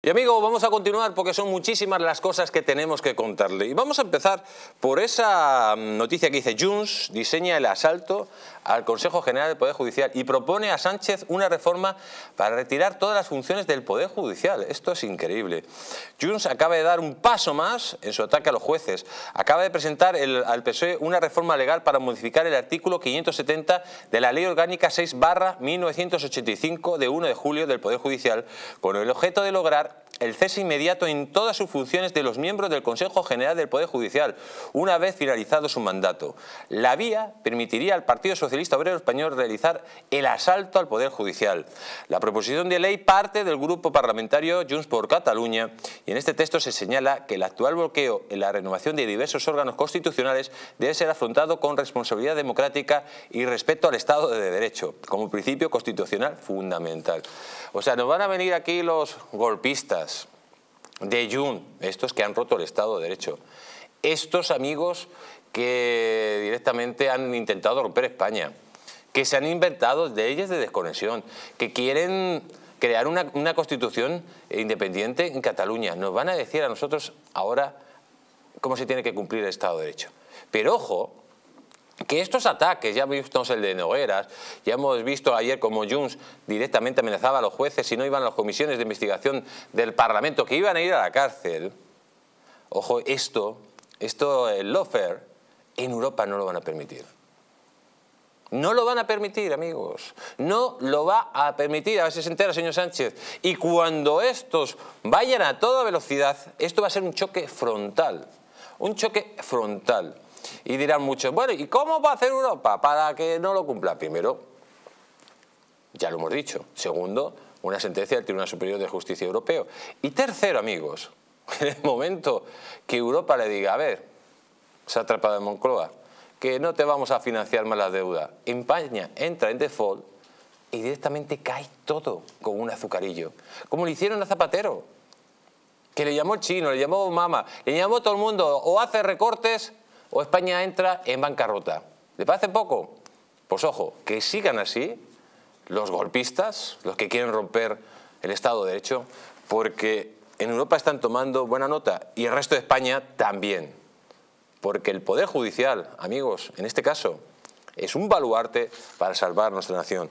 Y amigo, vamos a continuar porque son muchísimas las cosas que tenemos que contarle. Y vamos a empezar por esa mm, noticia que dice Junts diseña el asalto al Consejo General del Poder Judicial y propone a Sánchez una reforma para retirar todas las funciones del Poder Judicial. Esto es increíble. Junts acaba de dar un paso más en su ataque a los jueces. Acaba de presentar al PSOE una reforma legal para modificar el artículo 570 de la Ley Orgánica 6 barra 1985 de 1 de julio del Poder Judicial con el objeto de lograr el cese inmediato en todas sus funciones de los miembros del Consejo General del Poder Judicial, una vez finalizado su mandato. La vía permitiría al Partido Socialista Obrero Español realizar el asalto al Poder Judicial. La proposición de ley parte del grupo parlamentario Junts por Cataluña y en este texto se señala que el actual bloqueo en la renovación de diversos órganos constitucionales debe ser afrontado con responsabilidad democrática y respeto al Estado de Derecho, como principio constitucional fundamental. O sea, nos van a venir aquí los golpistas, de Jun, estos que han roto el Estado de Derecho, estos amigos que directamente han intentado romper España, que se han inventado leyes de desconexión, que quieren crear una, una constitución independiente en Cataluña. Nos van a decir a nosotros ahora cómo se tiene que cumplir el Estado de Derecho. Pero ojo, que estos ataques, ya hemos visto el de Nogueras, ya hemos visto ayer como Junts directamente amenazaba a los jueces y no iban a las comisiones de investigación del Parlamento, que iban a ir a la cárcel. Ojo, esto, esto el lofer, en Europa no lo van a permitir. No lo van a permitir, amigos. No lo va a permitir. A si se entera, señor Sánchez. Y cuando estos vayan a toda velocidad, esto va a ser un choque frontal. Un choque frontal. Y dirán muchos, bueno, ¿y cómo va a hacer Europa para que no lo cumpla? Primero, ya lo hemos dicho. Segundo, una sentencia del Tribunal Superior de Justicia Europeo. Y tercero, amigos, en el momento que Europa le diga, a ver, se ha atrapado en Moncloa, que no te vamos a financiar más la deuda, España entra en default y directamente cae todo con un azucarillo, como le hicieron a Zapatero, que le llamó el chino, le llamó Mama, le llamó todo el mundo, o hace recortes o España entra en bancarrota. ¿Le parece poco? Pues ojo, que sigan así los golpistas, los que quieren romper el Estado de Derecho, porque en Europa están tomando buena nota y el resto de España también. Porque el Poder Judicial, amigos, en este caso, es un baluarte para salvar nuestra nación.